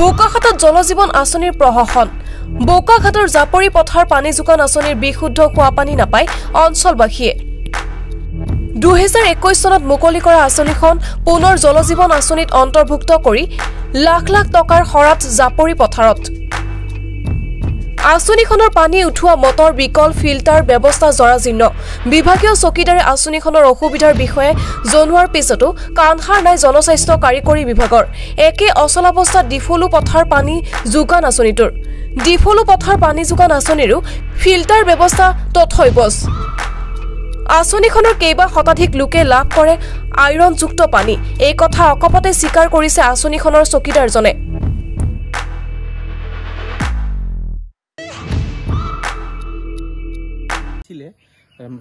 বোকাঘাটত জলজীৱন আঁচনিৰ প্ৰশাসন বোকাঘাটৰ জাপৰি পথাৰ পানী যোগান আঁচনিৰ বিশুদ্ধ খোৱাপানী নাপায় অঞ্চলবাসীয়ে দুহেজাৰ একৈশ চনত মুকলি কৰা আঁচনিখন পুনৰ জলজীৱন আঁচনিত অন্তৰ্ভুক্ত কৰি লাখ লাখ টকাৰ শৰাত জাপৰি পথাৰত আঁচনিখনৰ পানী উঠোৱা মটৰ বিকল ফিল্টাৰ ব্যৱস্থা জৰাজীৰ্ণ বিভাগীয় চকীদাৰে আঁচনিখনৰ অসুবিধাৰ বিষয়ে জনোৱাৰ পিছতো কাণসাৰ নাই জনস্বাস্থ্য কাৰিকৰী বিভাগৰ একে অচলাৱস্থাত ডিফলু পথাৰ পানী যোগান আঁচনিটোৰ ডিফলু পথাৰ পানী যোগান আঁচনিৰো ফিল্টাৰ ব্যৱস্থা তথৈবচ আঁচনিখনৰ কেইবা শতাধিক লোকে লাভ কৰে আইৰণযুক্ত পানী এই কথা অকপতে স্বীকাৰ কৰিছে আঁচনিখনৰ চকীদাৰজনে আছিলে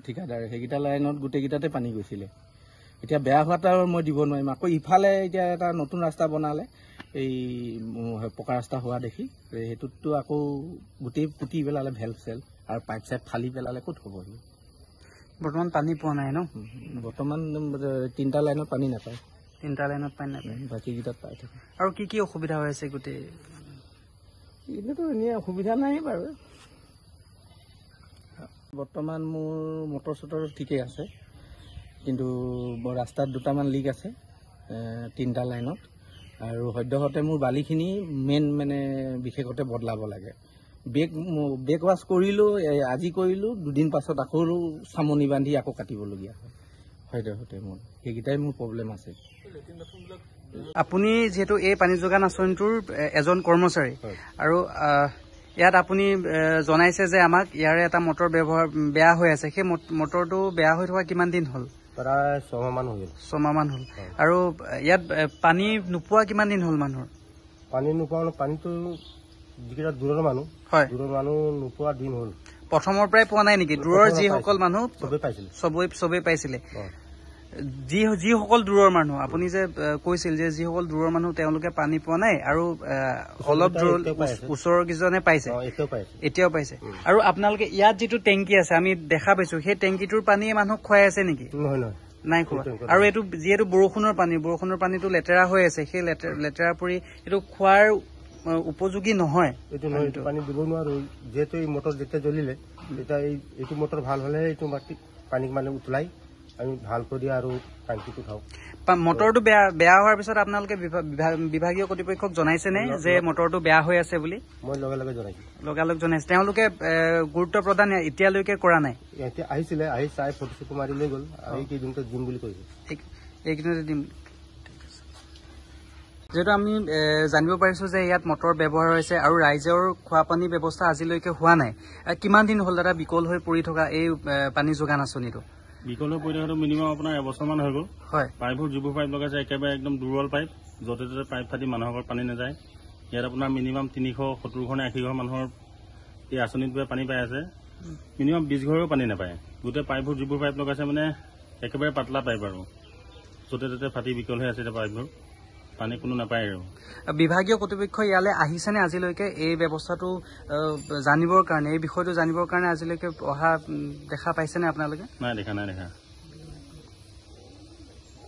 ঠিকাদাৰে সেইকেইটা লাইনত গোটেইকেইটাতে পানী গৈছিলে এতিয়া বেয়া হোৱাত মই দিব নোৱাৰিম আকৌ ইফালে এতিয়া এটা নতুন ৰাস্তা বনালে এই পকা ৰাস্তা হোৱা দেখি সেইটোতটো আকৌ গোটেই পুতি পেলালে ভেল চেল আৰু পাইপ চাইপ ফালি পেলালে ক'ত হ'ব বৰ্তমান পানী পোৱা নাই ন বৰ্তমান তিনিটা লাইনত পানী নাপায় তিনিটা লাইনত পানী নাপায় বাকীকেইটাত পাই থাকে আৰু কি কি অসুবিধা হৈ আছে গোটেই এনেইতো এনেই অসুবিধা নাই বাৰু বৰ্তমান মোৰ মটৰ চটৰ ঠিকেই আছে কিন্তু ৰাস্তাত দুটামান লিক আছে তিনিটা লাইনত আৰু সদ্যহতে মোৰ বালিখিনি মেইন মানে বিশেষতে বদলাব লাগে ব্ৰেক ব্ৰেক ৱাছ কৰিলোঁ আজি কৰিলোঁ দুদিন পাছত আকৌ চামনি বান্ধি আকৌ কাটিবলগীয়া হয় সদ্যহতে মোৰ সেইকেইটাই মোৰ প্ৰব্লেম আছে আপুনি যিহেতু এই পানী যোগান আঁচনিটোৰ এজন কৰ্মচাৰী আৰু ইয়াত আপুনি জনাইছে যে আমাক ইয়াৰে এটা মটৰ ব্যৱহাৰ বেয়া হৈ আছে সেই মটৰটো বেয়া হৈ থকা কিমান দিন হ'ল প্ৰায় ছমাহমান হৈ গ'ল ছমাহমান হ'ল আৰু ইয়াত পানী নোপোৱা কিমান দিন হ'ল মানুহৰ পানী নোপোৱা হ'ল পানীটো যিকেইটা দূৰৰ মানুহ হয় দূৰৰ মানুহ নোপোৱা দিন হ'ল প্ৰথমৰ পৰাই পোৱা নাই নেকি দূৰৰ যিসকল মানুহ চবেই পাইছিলে যি যিসকল দূৰৰ মানুহ আপুনি যে কৈছিল যে যিসকল দূৰৰ মানুহ তেওঁলোকে পানী পোৱা নাই আৰু অলপ দূৰ ওচৰৰ কিজনে পাইছে এতিয়াও পাইছে আৰু আপোনালোকে ইয়াত যিটো টেংকি আছে আমি দেখা পাইছো সেই টেংকিটোৰ পানীয়ে মানুহক খুৱাই আছে নেকি নাই খোৱা আৰু এইটো যিহেতু বৰষুণৰ পানী বৰষুণৰ পানীটো লেতেৰা হৈ আছে সেই লেতেৰা পৰি এইটো খোৱাৰ উপযোগী নহয় যিহেতু মটৰ যেতিয়া জ্বলিলে মটৰ ভাল হলেহে পানীক মানে উতলাই আমি ভাল কৰি আৰু টাংকিটো খাওঁ মটৰটো বেয়া বেয়া হোৱাৰ পিছত আপোনালোকে বিভাগীয় কৰ্তৃপক্ষক জনাইছেনে যে মটৰটো বেয়া হৈ আছে বুলি মই লগে লগে জনাইছো লগে লগে জনাইছো তেওঁলোকে গুৰুত্ব প্ৰদান এতিয়ালৈকে কৰা নাই আহিছিলে আহি চাই ফটো চটো মাৰি লৈ গ'ল এইকেইদিনতে দিম বুলি কৈছে এইকেইদিনতে দিম যিহেতু আমি জানিব পাৰিছোঁ যে ইয়াত মটৰ ব্যৱহাৰ হৈছে আৰু ৰাইজৰ খোৱা পানীৰ ব্যৱস্থা আজিলৈকে হোৱা নাই কিমান দিন হ'ল দাদা বিকল হৈ পৰি থকা এই পানী যোগান আঁচনিটো বিকল হৈ পৰি মিনিমাম আপোনাৰ এবছৰমান হৈ গ'ল হয় পাইপবোৰ যিবোৰ পাইপ লগাইছে একেবাৰে একদম দুৰ্বল পাইপ য'তে ত'তে পাইপ ফাটি মানুহৰ ঘৰত পানী নাযায় ইয়াত আপোনাৰ মিনিমাম তিনিশ সত্তৰশ নে আশী ঘৰ মানুহৰ এই আঁচনিত আঁচনিটোৱে পানী পাই আছে মিনিমাম বিছ ঘৰেও পানী নাপায় গোটেই পাইপবোৰ যিবোৰ পাইপ লগাইছে মানে একেবাৰে পাতলা পাইপ আৰু য'তে ত'তে ফাটি বিকল হৈ আছে এতিয়া পাইপবোৰ পানী কোনো নাপায় আৰু বিভাগীয় কৰ্তৃপক্ষ ইয়ালৈ আহিছেনে আজিলৈকে এই ব্যৱস্থাটো জানিবৰ কাৰণে এই বিষয়টো জানিবৰ কাৰণে আজিলৈকে অহা দেখা পাইছেনে আপোনালোকে নাই দেখা নাই দেখা